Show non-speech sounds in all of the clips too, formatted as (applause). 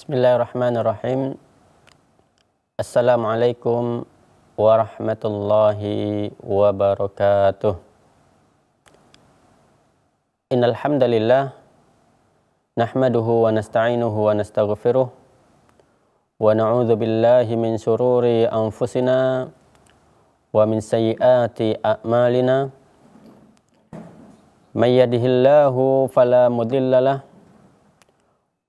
بسم الله الرحمن الرحيم السلام عليكم ورحمة الله وبركاته إن الحمد لله نحمده ونستعينه ونستغفره ونعوذ بالله من شرور أنفسنا ومن سيئات أعمالنا من يده الله فلا مضل له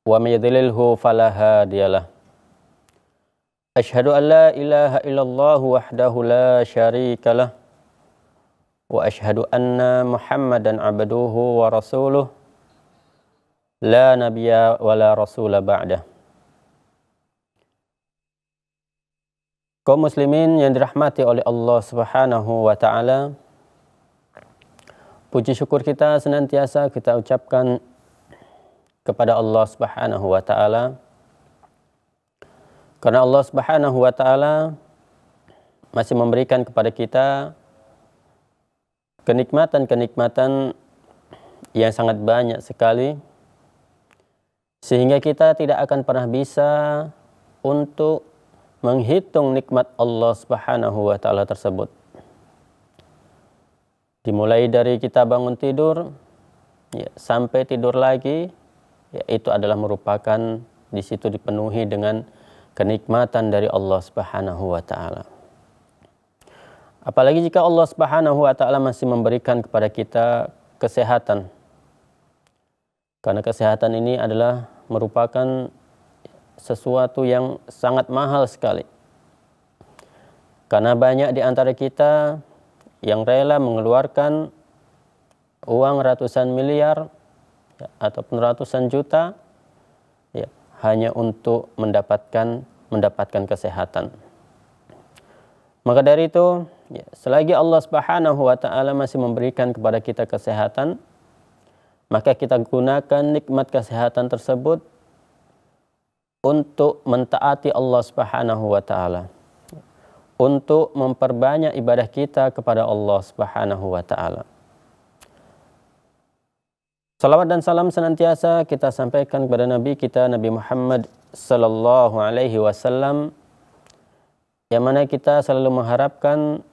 ومن يضلله فلا هادي له أشهد أن ilaha illallah wahdahu la syarikalah wa asyhadu anna muhammadan abduhu wa rasuluh la nabiyya wa la rasula ba'da Kaum muslimin yang dirahmati oleh Allah Subhanahu wa taala. Puji syukur kita senantiasa kita ucapkan kepada Allah Subhanahu wa taala. Karena Allah Subhanahu wa taala masih memberikan kepada kita kenikmatan-kenikmatan yang sangat banyak sekali sehingga kita tidak akan pernah bisa untuk menghitung nikmat Allah Subhanahu wa taala tersebut. Dimulai dari kita bangun tidur ya, sampai tidur lagi ya, itu adalah merupakan di situ dipenuhi dengan kenikmatan dari Allah Subhanahu wa taala. Apalagi jika Allah Subhanahu wa taala masih memberikan kepada kita kesehatan. Karena kesehatan ini adalah merupakan sesuatu yang sangat mahal sekali. Karena banyak di antara kita yang rela mengeluarkan uang ratusan miliar ataupun ratusan juta ya, hanya untuk mendapatkan mendapatkan kesehatan. Maka dari itu, ya, selagi Allah Subhanahu wa taala masih memberikan kepada kita kesehatan, maka kita gunakan nikmat kesehatan tersebut untuk mentaati Allah Subhanahu wa taala. Untuk memperbanyak ibadah kita kepada Allah Subhanahu wa taala. Salawat dan salam senantiasa kita sampaikan kepada Nabi kita Nabi Muhammad sallallahu alaihi wasallam yang mana kita selalu mengharapkan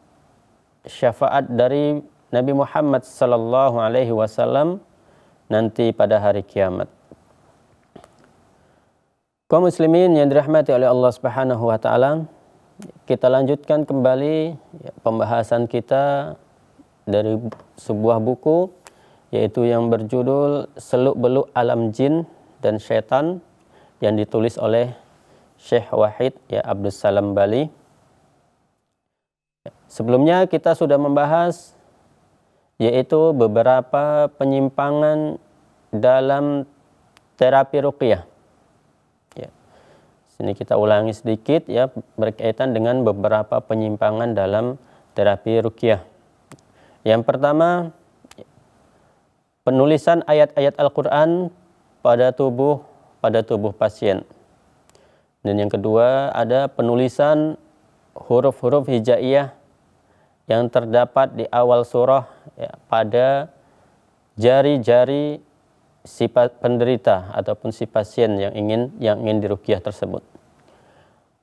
syafaat dari Nabi Muhammad sallallahu alaihi wasallam nanti pada hari kiamat. Kaum muslimin yang dirahmati oleh Allah Subhanahu wa taala, kita lanjutkan kembali pembahasan kita dari sebuah buku yaitu yang berjudul Seluk-beluk Alam Jin dan Setan yang ditulis oleh Syekh Wahid ya Abdus Salam Bali. Sebelumnya kita sudah membahas yaitu beberapa penyimpangan dalam terapi ruqyah. Ya. Sini kita ulangi sedikit ya berkaitan dengan beberapa penyimpangan dalam terapi ruqyah. Yang pertama Penulisan ayat-ayat Al-Quran pada tubuh pada tubuh pasien. Dan yang kedua ada penulisan huruf-huruf hijaiyah yang terdapat di awal surah ya, pada jari-jari si penderita ataupun si pasien yang ingin yang ingin dirukiah tersebut.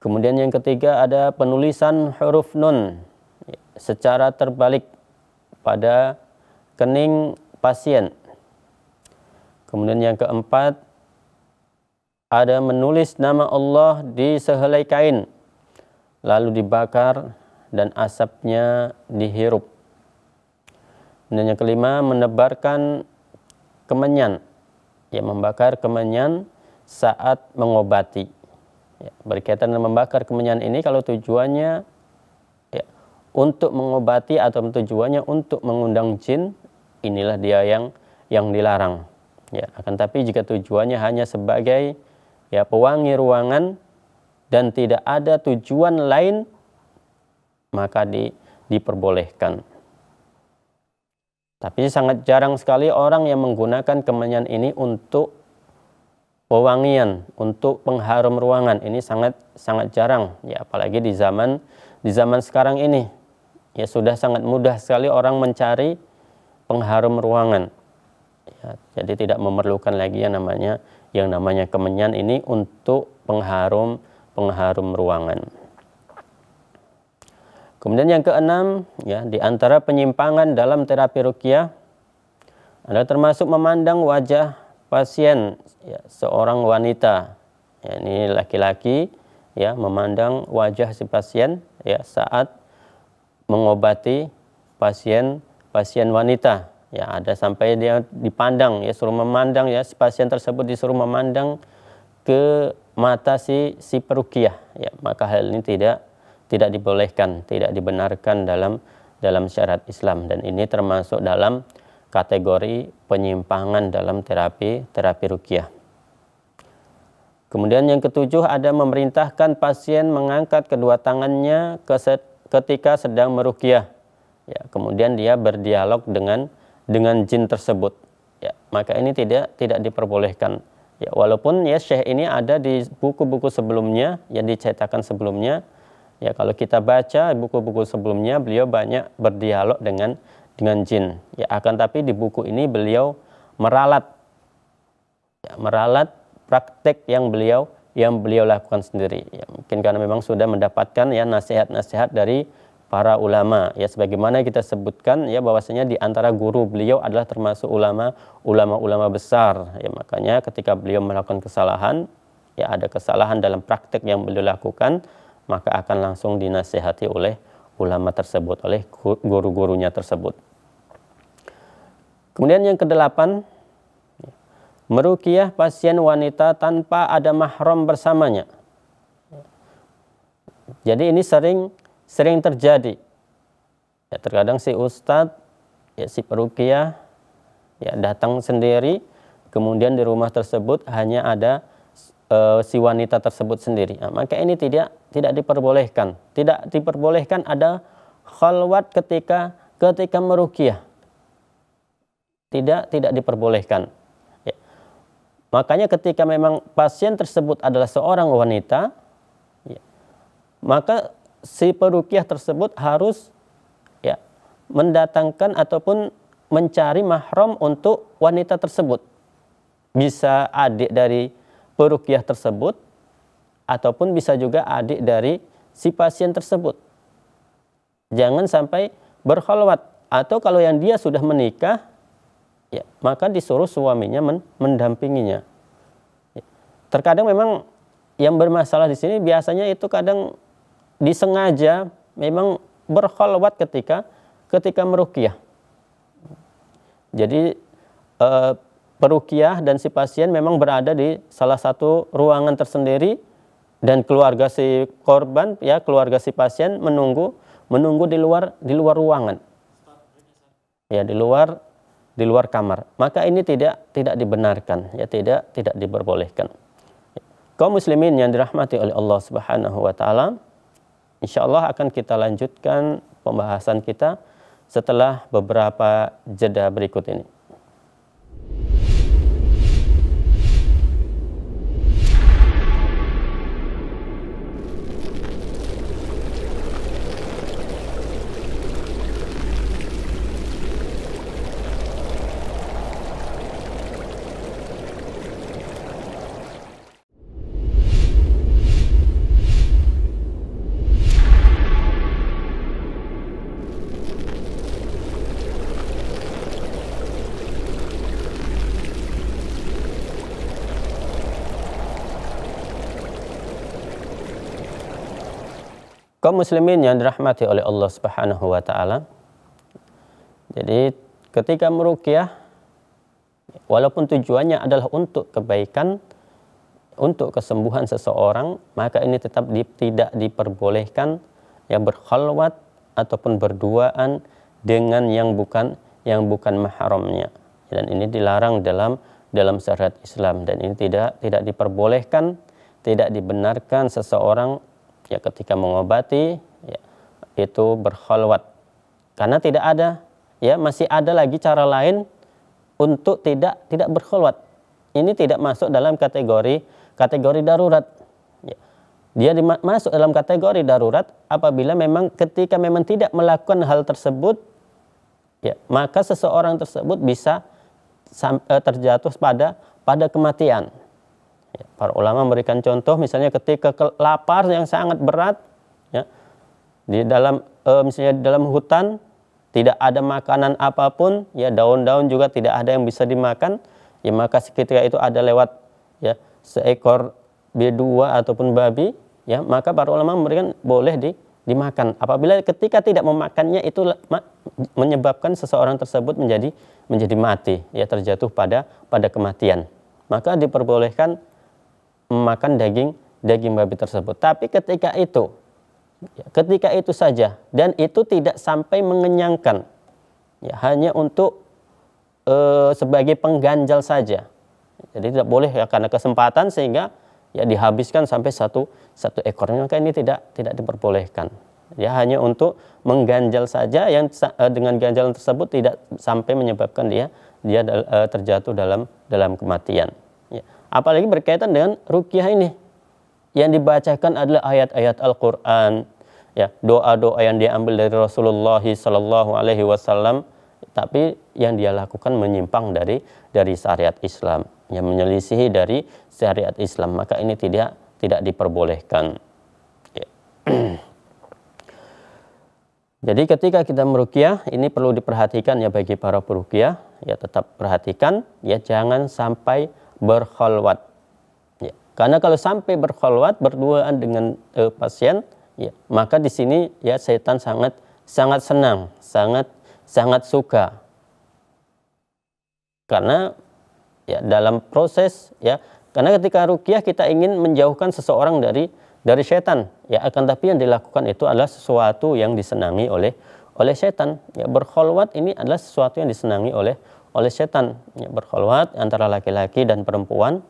Kemudian yang ketiga ada penulisan huruf nun ya, secara terbalik pada kening pasien. Kemudian yang keempat, ada menulis nama Allah di sehelai kain, lalu dibakar dan asapnya dihirup. Dan yang kelima, menebarkan kemenyan, ya membakar kemenyan saat mengobati. Ya, berkaitan dengan membakar kemenyan ini, kalau tujuannya ya, untuk mengobati atau tujuannya untuk mengundang jin, inilah dia yang yang dilarang. Ya, akan tapi jika tujuannya hanya sebagai ya pewangi ruangan dan tidak ada tujuan lain maka di, diperbolehkan. Tapi sangat jarang sekali orang yang menggunakan kemenyan ini untuk pewangian, untuk pengharum ruangan. Ini sangat sangat jarang, ya apalagi di zaman di zaman sekarang ini. Ya sudah sangat mudah sekali orang mencari pengharum ruangan. Ya, jadi tidak memerlukan lagi yang namanya yang namanya kemenyan ini untuk pengharum pengharum ruangan. Kemudian yang keenam, ya di antara penyimpangan dalam terapi rukyah adalah termasuk memandang wajah pasien ya, seorang wanita. Ya, ini laki-laki ya memandang wajah si pasien ya saat mengobati pasien pasien wanita ya ada sampai dia dipandang ya suruh memandang ya si pasien tersebut disuruh memandang ke mata si si perukiah ya maka hal ini tidak tidak dibolehkan tidak dibenarkan dalam dalam syariat Islam dan ini termasuk dalam kategori penyimpangan dalam terapi terapi rukiah Kemudian yang ketujuh ada memerintahkan pasien mengangkat kedua tangannya ketika sedang merukiah ya kemudian dia berdialog dengan dengan jin tersebut ya maka ini tidak tidak diperbolehkan ya walaupun ya syekh ini ada di buku-buku sebelumnya yang dicetakan sebelumnya ya kalau kita baca buku-buku sebelumnya beliau banyak berdialog dengan dengan jin ya akan tapi di buku ini beliau meralat ya, meralat praktek yang beliau yang beliau lakukan sendiri ya, mungkin karena memang sudah mendapatkan ya nasihat-nasihat dari para ulama ya sebagaimana kita sebutkan ya bahwasanya di antara guru beliau adalah termasuk ulama ulama-ulama besar ya makanya ketika beliau melakukan kesalahan ya ada kesalahan dalam praktek yang beliau lakukan maka akan langsung dinasehati oleh ulama tersebut oleh guru-gurunya tersebut kemudian yang kedelapan merukiah pasien wanita tanpa ada mahram bersamanya jadi ini sering sering terjadi. Ya, terkadang si ustad ya si perukiah, ya datang sendiri, kemudian di rumah tersebut hanya ada e, si wanita tersebut sendiri. Nah, maka ini tidak tidak diperbolehkan. Tidak diperbolehkan ada khalwat ketika ketika merukiah. Tidak tidak diperbolehkan. Ya. Makanya ketika memang pasien tersebut adalah seorang wanita, ya, maka si perukiah tersebut harus ya mendatangkan ataupun mencari mahram untuk wanita tersebut. Bisa adik dari perukiah tersebut ataupun bisa juga adik dari si pasien tersebut. Jangan sampai berkhulwat atau kalau yang dia sudah menikah ya maka disuruh suaminya men mendampinginya. Ya, terkadang memang yang bermasalah di sini biasanya itu kadang disengaja memang berkholwat ketika ketika merukiah. Jadi e, perukiah dan si pasien memang berada di salah satu ruangan tersendiri dan keluarga si korban ya keluarga si pasien menunggu menunggu di luar di luar ruangan. Ya di luar di luar kamar. Maka ini tidak tidak dibenarkan ya tidak tidak diperbolehkan. Kaum muslimin yang dirahmati oleh Allah Subhanahu wa taala, Insya Allah akan kita lanjutkan pembahasan kita setelah beberapa jeda berikut ini. kaum muslimin yang dirahmati oleh Allah Subhanahu wa taala. Jadi ketika meruqyah walaupun tujuannya adalah untuk kebaikan untuk kesembuhan seseorang, maka ini tetap di, tidak diperbolehkan yang berkhalwat ataupun berduaan dengan yang bukan yang bukan mahramnya. Dan ini dilarang dalam dalam syariat Islam dan ini tidak tidak diperbolehkan, tidak dibenarkan seseorang ya ketika mengobati ya, itu berkholwat karena tidak ada ya masih ada lagi cara lain untuk tidak tidak berkholwat ini tidak masuk dalam kategori kategori darurat ya. dia masuk dalam kategori darurat apabila memang ketika memang tidak melakukan hal tersebut ya maka seseorang tersebut bisa eh, terjatuh pada pada kematian Ya, para ulama memberikan contoh misalnya ketika lapar yang sangat berat ya, di dalam e, misalnya di dalam hutan tidak ada makanan apapun, ya daun-daun juga tidak ada yang bisa dimakan, ya maka ketika itu ada lewat ya seekor B2 ataupun babi, ya maka para ulama memberikan boleh di dimakan. Apabila ketika tidak memakannya itu menyebabkan seseorang tersebut menjadi menjadi mati, ya terjatuh pada pada kematian. Maka diperbolehkan memakan daging daging babi tersebut. Tapi ketika itu, ketika itu saja dan itu tidak sampai mengenyangkan, ya, hanya untuk e, sebagai pengganjal saja. Jadi tidak boleh ya karena kesempatan sehingga ya dihabiskan sampai satu satu ekornya maka ini tidak tidak diperbolehkan. Ya hanya untuk mengganjal saja yang eh, dengan ganjalan tersebut tidak sampai menyebabkan dia dia eh, terjatuh dalam dalam kematian. Ya. Apalagi berkaitan dengan rukyah ini. Yang dibacakan adalah ayat-ayat Al-Qur'an, ya, doa-doa yang diambil dari Rasulullah sallallahu alaihi wasallam tapi yang dia lakukan menyimpang dari dari syariat Islam, yang menyelisihi dari syariat Islam, maka ini tidak tidak diperbolehkan. Ya. (clears throat) Jadi ketika kita merukyah, ini perlu diperhatikan ya bagi para perukyah, ya tetap perhatikan, ya jangan sampai berkholwat. Ya. Karena kalau sampai berkholwat berduaan dengan uh, pasien, ya, maka di sini ya setan sangat sangat senang, sangat sangat suka. Karena ya dalam proses ya karena ketika rukiah kita ingin menjauhkan seseorang dari dari setan ya akan tapi yang dilakukan itu adalah sesuatu yang disenangi oleh oleh setan ya berkholwat ini adalah sesuatu yang disenangi oleh oleh setan ya, berkhulwat antara laki-laki dan perempuan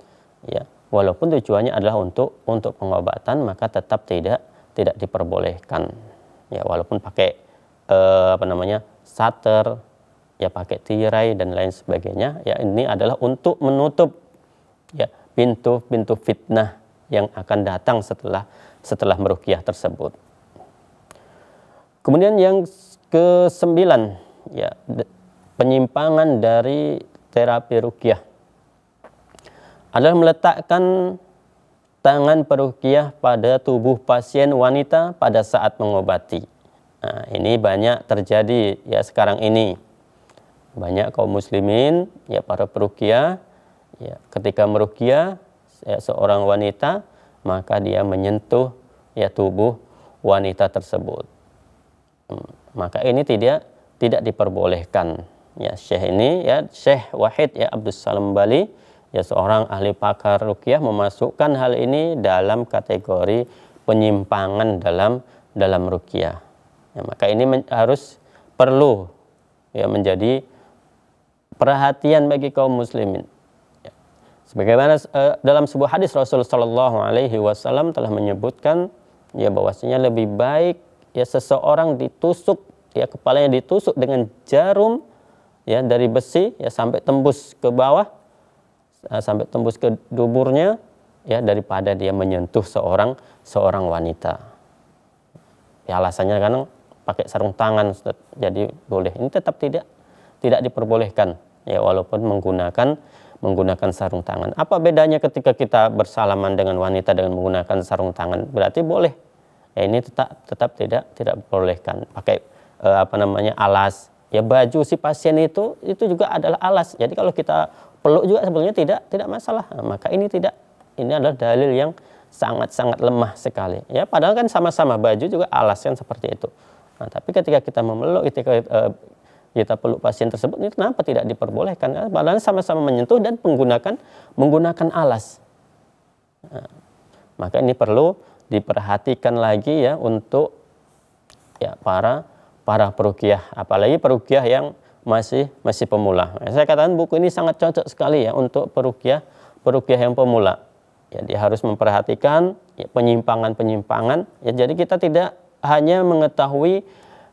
ya walaupun tujuannya adalah untuk untuk pengobatan maka tetap tidak tidak diperbolehkan ya walaupun pakai eh, apa namanya sater ya pakai tirai dan lain sebagainya ya ini adalah untuk menutup ya pintu-pintu fitnah yang akan datang setelah setelah merukyah tersebut. Kemudian yang kesembilan ya penyimpangan dari terapi rukyah adalah meletakkan tangan perukiah pada tubuh pasien wanita pada saat mengobati. Nah, ini banyak terjadi ya sekarang ini. Banyak kaum muslimin, ya para perukiah, ya ketika merukiah ya, seorang wanita, maka dia menyentuh ya tubuh wanita tersebut. Hmm, maka ini tidak tidak diperbolehkan ya Syekh ini ya Syekh Wahid ya Abdul Salam Bali ya seorang ahli pakar rukyah memasukkan hal ini dalam kategori penyimpangan dalam dalam rukyah. Ya, maka ini men, harus perlu ya menjadi perhatian bagi kaum muslimin. Ya. Sebagaimana uh, dalam sebuah hadis Rasulullah Shallallahu Alaihi Wasallam telah menyebutkan ya bahwasanya lebih baik ya seseorang ditusuk ya kepalanya ditusuk dengan jarum ya dari besi ya sampai tembus ke bawah eh, sampai tembus ke duburnya ya daripada dia menyentuh seorang seorang wanita. Ya alasannya kan pakai sarung tangan Jadi boleh. Ini tetap tidak tidak diperbolehkan ya walaupun menggunakan menggunakan sarung tangan. Apa bedanya ketika kita bersalaman dengan wanita dengan menggunakan sarung tangan? Berarti boleh. Ya ini tetap tetap tidak tidak diperbolehkan. Pakai eh, apa namanya alas ya baju si pasien itu itu juga adalah alas jadi kalau kita peluk juga sebenarnya tidak tidak masalah nah, maka ini tidak ini adalah dalil yang sangat-sangat lemah sekali ya padahal kan sama-sama baju juga alas kan seperti itu nah, tapi ketika kita memeluk ketika uh, kita peluk pasien tersebut ini kenapa tidak diperbolehkan nah, padahal sama-sama menyentuh dan menggunakan menggunakan alas nah, maka ini perlu diperhatikan lagi ya untuk ya para para perukiah, apalagi perukiah yang masih masih pemula. Saya katakan buku ini sangat cocok sekali ya untuk perukiah perukiah yang pemula. Jadi ya, harus memperhatikan ya, penyimpangan-penyimpangan. Ya, ya, jadi kita tidak hanya mengetahui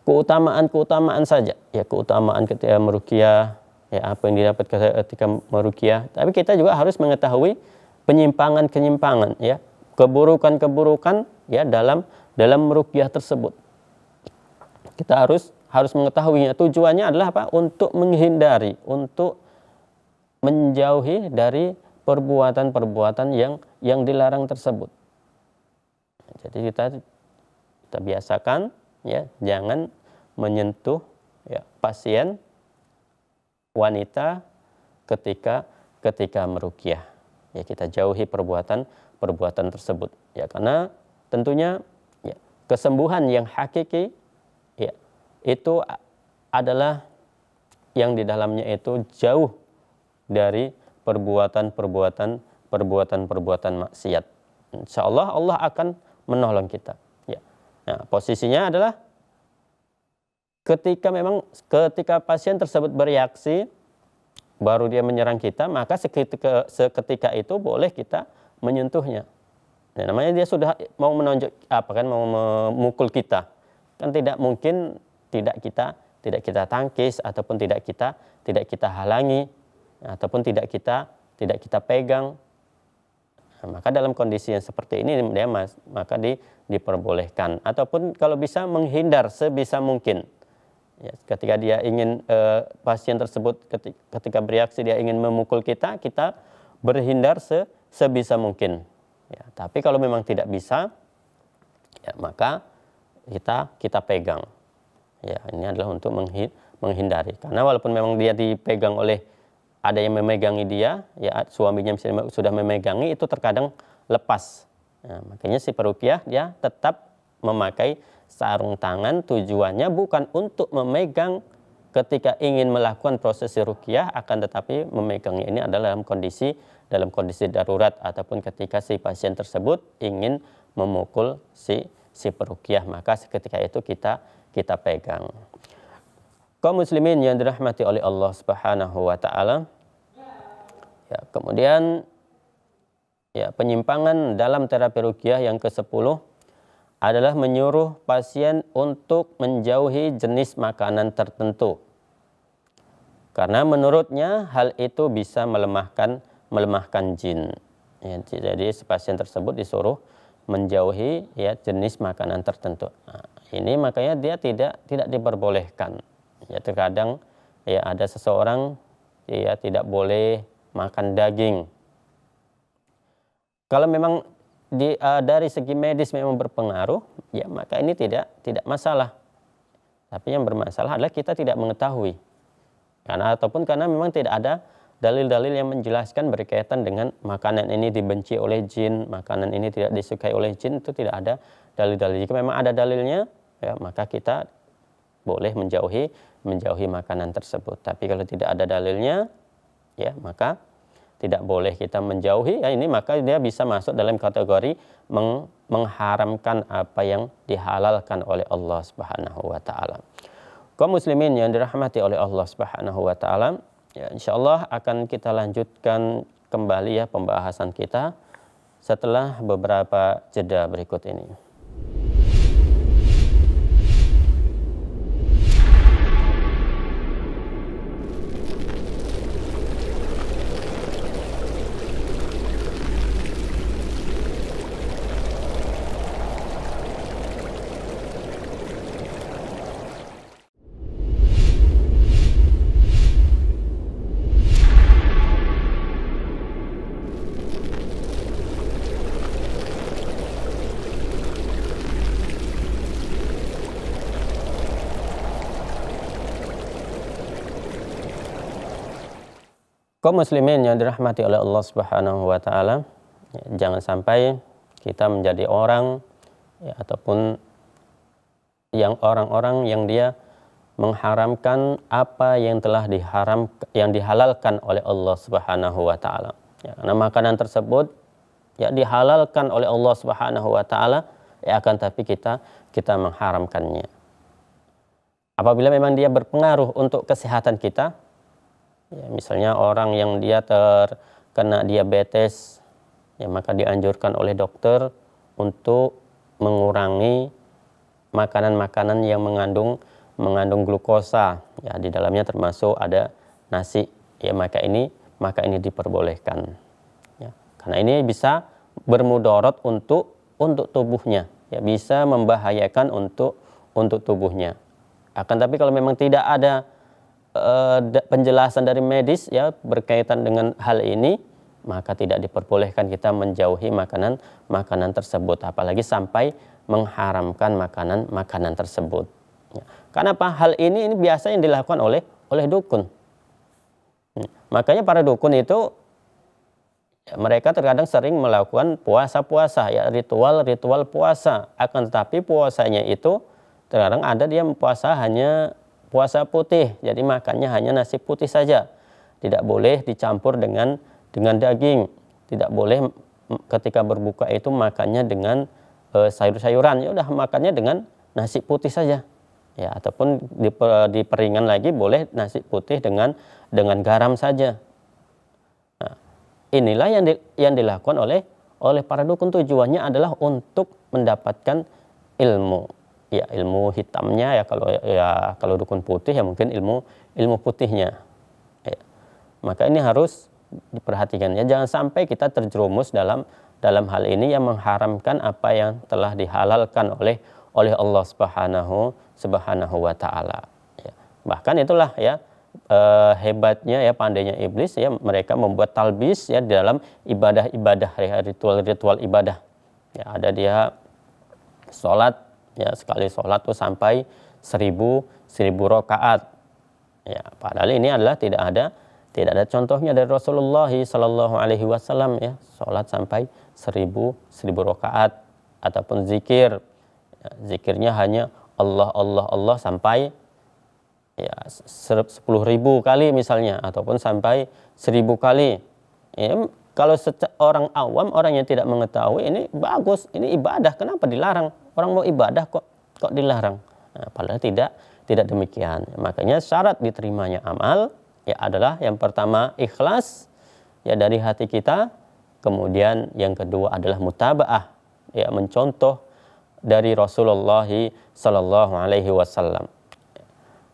keutamaan-keutamaan saja. Ya keutamaan ketika merukiah, ya apa yang didapat ketika merukiah. Tapi kita juga harus mengetahui penyimpangan-penyimpangan ya keburukan-keburukan ya dalam dalam merukiah tersebut. Kita harus harus mengetahuinya. Tujuannya adalah apa? Untuk menghindari, untuk menjauhi dari perbuatan-perbuatan yang yang dilarang tersebut. Jadi kita kita biasakan ya, jangan menyentuh ya, pasien wanita ketika ketika merukyah. Ya kita jauhi perbuatan perbuatan tersebut. Ya karena tentunya ya, kesembuhan yang hakiki itu adalah yang di dalamnya itu jauh dari perbuatan-perbuatan perbuatan-perbuatan maksiat. Insya Allah Allah akan menolong kita. Ya. Nah, posisinya adalah ketika memang ketika pasien tersebut bereaksi baru dia menyerang kita, maka seketika, seketika itu boleh kita menyentuhnya. Nah, namanya dia sudah mau menonjok apa kan mau memukul kita. Kan tidak mungkin tidak kita tidak kita tangkis ataupun tidak kita tidak kita halangi ataupun tidak kita tidak kita pegang Nah, maka dalam kondisi yang seperti ini dia mas, maka di, diperbolehkan ataupun kalau bisa menghindar sebisa mungkin. Ya, ketika dia ingin eh, pasien tersebut ketika, ketika bereaksi dia ingin memukul kita, kita berhindar se, sebisa mungkin. Ya, tapi kalau memang tidak bisa, ya, maka kita kita pegang ya ini adalah untuk menghindari karena walaupun memang dia dipegang oleh ada yang memegangi dia ya suaminya misalnya sudah memegangi itu terkadang lepas nah, makanya si perukiah dia tetap memakai sarung tangan tujuannya bukan untuk memegang ketika ingin melakukan proses rukiah akan tetapi memegangnya ini adalah dalam kondisi dalam kondisi darurat ataupun ketika si pasien tersebut ingin memukul si si perukiah maka ketika itu kita kita pegang. Kaum muslimin yang dirahmati oleh Allah Subhanahu wa taala. Ya, kemudian ya penyimpangan dalam terapi ruqyah yang ke-10 adalah menyuruh pasien untuk menjauhi jenis makanan tertentu. Karena menurutnya hal itu bisa melemahkan melemahkan jin. Ya, jadi pasien tersebut disuruh menjauhi ya jenis makanan tertentu. Nah, ini makanya dia tidak tidak diperbolehkan. Ya terkadang ya ada seseorang ya tidak boleh makan daging. Kalau memang di, uh, dari segi medis memang berpengaruh, ya maka ini tidak tidak masalah. Tapi yang bermasalah adalah kita tidak mengetahui. Karena ataupun karena memang tidak ada dalil-dalil yang menjelaskan berkaitan dengan makanan ini dibenci oleh jin, makanan ini tidak disukai oleh jin itu tidak ada dalil-dalil. Jika memang ada dalilnya, ya, maka kita boleh menjauhi menjauhi makanan tersebut. Tapi kalau tidak ada dalilnya, ya maka tidak boleh kita menjauhi. Ya, ini maka dia bisa masuk dalam kategori meng mengharamkan apa yang dihalalkan oleh Allah Subhanahu wa taala. Kaum muslimin yang dirahmati oleh Allah Subhanahu wa taala, Ya, insya Allah akan kita lanjutkan kembali ya pembahasan kita setelah beberapa jeda berikut ini. Kaum muslimin yang dirahmati oleh Allah Subhanahu wa taala, ya, jangan sampai kita menjadi orang ya, ataupun yang orang-orang yang dia mengharamkan apa yang telah diharam yang dihalalkan oleh Allah Subhanahu wa taala. Ya, karena makanan tersebut ya dihalalkan oleh Allah Subhanahu wa taala ya akan tapi kita kita mengharamkannya. Apabila memang dia berpengaruh untuk kesehatan kita, Ya, misalnya orang yang dia terkena diabetes, ya maka dianjurkan oleh dokter untuk mengurangi makanan-makanan yang mengandung mengandung glukosa. Ya, di dalamnya termasuk ada nasi. Ya, maka ini maka ini diperbolehkan. Ya, karena ini bisa bermudorot untuk untuk tubuhnya. Ya, bisa membahayakan untuk untuk tubuhnya. Akan tapi kalau memang tidak ada Eh, penjelasan dari medis ya berkaitan dengan hal ini maka tidak diperbolehkan kita menjauhi makanan makanan tersebut apalagi sampai mengharamkan makanan makanan tersebut ya. karena apa hal ini ini biasa yang dilakukan oleh oleh dukun ya. makanya para dukun itu ya, mereka terkadang sering melakukan puasa-puasa ya ritual-ritual puasa akan tetapi puasanya itu terkadang ada dia puasa hanya puasa putih. Jadi makannya hanya nasi putih saja. Tidak boleh dicampur dengan dengan daging. Tidak boleh ketika berbuka itu makannya dengan e, sayur-sayuran. Ya udah makannya dengan nasi putih saja. Ya ataupun di diperingan lagi boleh nasi putih dengan dengan garam saja. Nah, inilah yang di, yang dilakukan oleh oleh para dukun tujuannya adalah untuk mendapatkan ilmu ya ilmu hitamnya ya kalau ya kalau dukun putih ya mungkin ilmu ilmu putihnya ya. maka ini harus diperhatikan ya jangan sampai kita terjerumus dalam dalam hal ini yang mengharamkan apa yang telah dihalalkan oleh oleh Allah Subhanahu Subhanahu wa taala ya. bahkan itulah ya eh, hebatnya ya pandainya iblis ya mereka membuat talbis ya dalam ibadah-ibadah ya, ritual-ritual ibadah ya ada dia sholat ya sekali sholat tuh sampai seribu seribu rokaat ya padahal ini adalah tidak ada tidak ada contohnya dari Rasulullah Shallallahu Alaihi Wasallam ya sholat sampai seribu seribu rokaat ataupun zikir ya, zikirnya hanya Allah Allah Allah sampai ya sepuluh ribu kali misalnya ataupun sampai seribu kali ya, kalau orang awam orang yang tidak mengetahui ini bagus ini ibadah kenapa dilarang orang mau ibadah kok kok dilarang. Nah, padahal tidak tidak demikian. Makanya syarat diterimanya amal ya adalah yang pertama ikhlas ya dari hati kita, kemudian yang kedua adalah mutabaah ya mencontoh dari Rasulullah Sallallahu Alaihi Wasallam.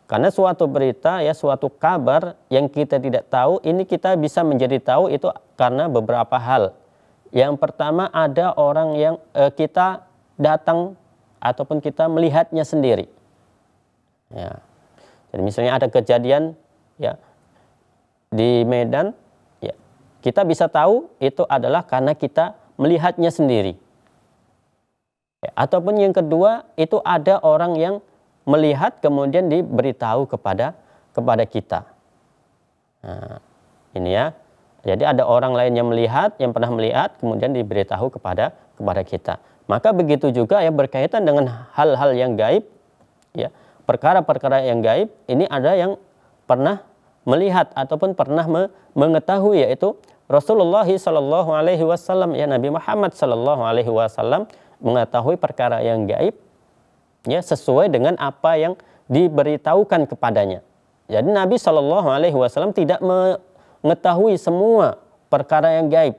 Karena suatu berita ya suatu kabar yang kita tidak tahu ini kita bisa menjadi tahu itu karena beberapa hal. Yang pertama ada orang yang eh, kita datang ataupun kita melihatnya sendiri. Ya. Jadi misalnya ada kejadian ya di Medan, ya kita bisa tahu itu adalah karena kita melihatnya sendiri. Ya, ataupun yang kedua itu ada orang yang melihat kemudian diberitahu kepada kepada kita. Nah, ini ya. Jadi ada orang lain yang melihat, yang pernah melihat, kemudian diberitahu kepada kepada kita. Maka begitu juga ya berkaitan dengan hal-hal yang gaib, ya perkara-perkara yang gaib ini ada yang pernah melihat ataupun pernah me mengetahui yaitu Rasulullah Shallallahu Alaihi Wasallam ya Nabi Muhammad Shallallahu Alaihi Wasallam mengetahui perkara yang gaib ya sesuai dengan apa yang diberitahukan kepadanya. Jadi Nabi Shallallahu Alaihi Wasallam tidak mengetahui semua perkara yang gaib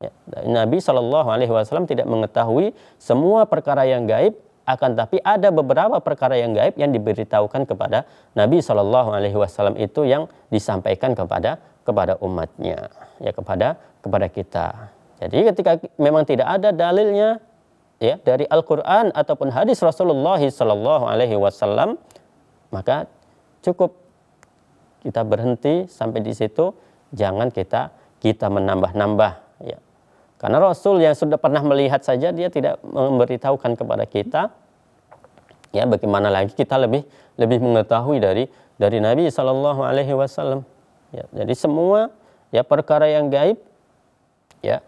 Ya, Nabi Shallallahu Alaihi Wasallam tidak mengetahui semua perkara yang gaib, akan tapi ada beberapa perkara yang gaib yang diberitahukan kepada Nabi Shallallahu Alaihi Wasallam itu yang disampaikan kepada kepada umatnya, ya kepada kepada kita. Jadi ketika memang tidak ada dalilnya ya dari Al-Qur'an ataupun hadis Rasulullah Shallallahu alaihi wasallam maka cukup kita berhenti sampai di situ jangan kita kita menambah-nambah ya karena Rasul yang sudah pernah melihat saja dia tidak memberitahukan kepada kita ya bagaimana lagi kita lebih lebih mengetahui dari dari Nabi Shallallahu alaihi wasallam. Ya, jadi semua ya perkara yang gaib ya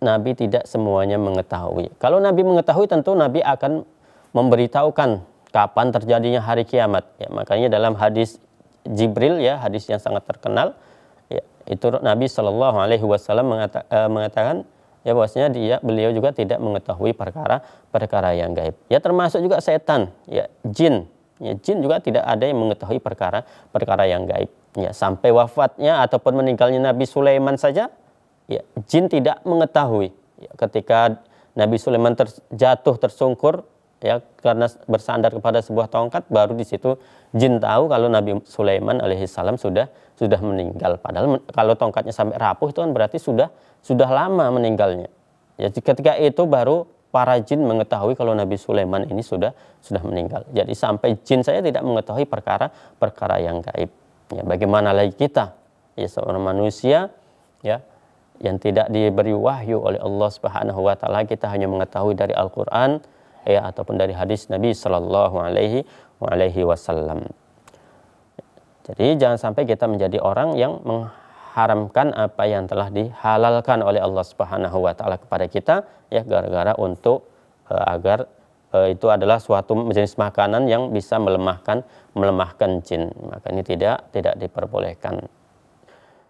Nabi tidak semuanya mengetahui. Kalau Nabi mengetahui tentu Nabi akan memberitahukan kapan terjadinya hari kiamat. Ya, makanya dalam hadis Jibril ya hadis yang sangat terkenal ya, itu Nabi Shallallahu alaihi wasallam eh, mengatakan ya bahwasanya dia beliau juga tidak mengetahui perkara-perkara yang gaib. Ya termasuk juga setan, ya jin. Ya jin juga tidak ada yang mengetahui perkara-perkara yang gaib. Ya sampai wafatnya ataupun meninggalnya Nabi Sulaiman saja, ya jin tidak mengetahui. Ya, ketika Nabi Sulaiman terjatuh tersungkur ya karena bersandar kepada sebuah tongkat baru di situ jin tahu kalau Nabi Sulaiman alaihissalam sudah sudah meninggal padahal kalau tongkatnya sampai rapuh itu kan berarti sudah sudah lama meninggalnya ya ketika itu baru para jin mengetahui kalau Nabi Sulaiman ini sudah sudah meninggal jadi sampai jin saya tidak mengetahui perkara perkara yang gaib ya bagaimana lagi kita ya seorang manusia ya yang tidak diberi wahyu oleh Allah Subhanahu wa taala kita hanya mengetahui dari Al-Qur'an ya ataupun dari hadis Nabi Shallallahu Alaihi Alaihi Wasallam. Jadi jangan sampai kita menjadi orang yang mengharamkan apa yang telah dihalalkan oleh Allah Subhanahu Wa Taala kepada kita ya gara-gara untuk uh, agar uh, itu adalah suatu jenis makanan yang bisa melemahkan melemahkan jin maka ini tidak tidak diperbolehkan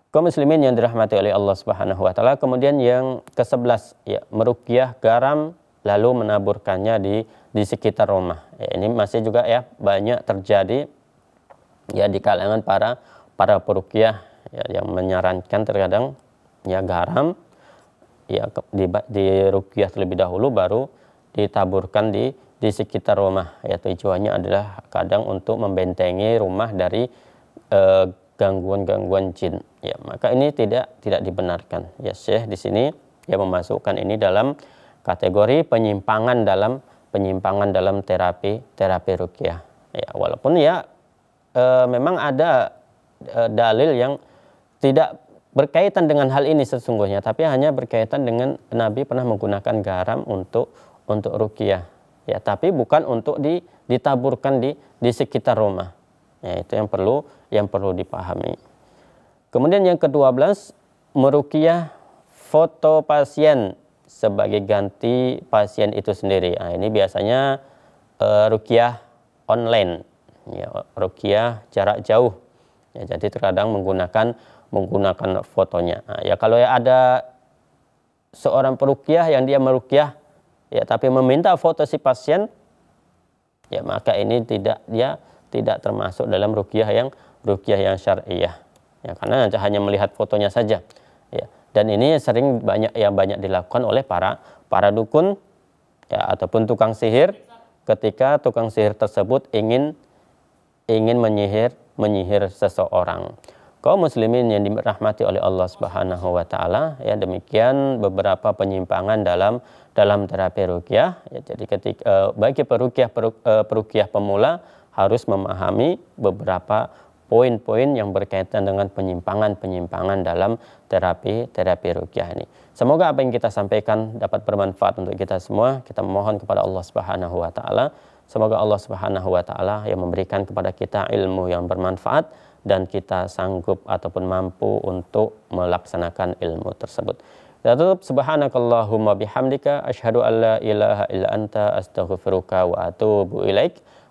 kaum muslimin yang dirahmati oleh Allah Subhanahu wa taala. Kemudian yang ke-11 ya, merukyah garam lalu menaburkannya di di sekitar rumah. Ya, ini masih juga ya banyak terjadi ya di kalangan para para perukiah ya, yang menyarankan terkadang ya garam ya di, di rukiah terlebih dahulu baru ditaburkan di di sekitar rumah ya tujuannya adalah kadang untuk membentengi rumah dari eh, gangguan-gangguan jin ya maka ini tidak tidak dibenarkan ya Syekh di sini ya memasukkan ini dalam kategori penyimpangan dalam penyimpangan dalam terapi terapi rukyah. Ya, walaupun ya e, memang ada e, dalil yang tidak berkaitan dengan hal ini sesungguhnya, tapi hanya berkaitan dengan Nabi pernah menggunakan garam untuk untuk rukyah. Ya, tapi bukan untuk di, ditaburkan di di sekitar rumah. Ya, itu yang perlu yang perlu dipahami. Kemudian yang ke-12 merukyah foto pasien sebagai ganti pasien itu sendiri. Nah, ini biasanya uh, rukiah online, ya, rukiah jarak jauh. Ya, jadi terkadang menggunakan menggunakan fotonya. Nah, ya kalau ada seorang perukiah yang dia merukiah, ya tapi meminta foto si pasien, ya maka ini tidak dia tidak termasuk dalam rukiah yang rukiah yang syariah. Ya karena hanya melihat fotonya saja. Dan ini sering banyak yang banyak dilakukan oleh para para dukun ya, ataupun tukang sihir ketika tukang sihir tersebut ingin ingin menyihir menyihir seseorang. Kaum muslimin yang dirahmati oleh Allah Subhanahu wa taala, ya demikian beberapa penyimpangan dalam dalam terapi ruqyah. Ya, jadi ketika eh, bagi perukiah eh, perukiah pemula harus memahami beberapa poin-poin yang berkaitan dengan penyimpangan-penyimpangan dalam terapi terapi rukyah ini. Semoga apa yang kita sampaikan dapat bermanfaat untuk kita semua. Kita mohon kepada Allah Subhanahu wa taala. Semoga Allah Subhanahu wa taala yang memberikan kepada kita ilmu yang bermanfaat dan kita sanggup ataupun mampu untuk melaksanakan ilmu tersebut. Kita tutup subhanakallahumma bihamdika asyhadu an la ilaha illa anta astaghfiruka wa atubu ilaika.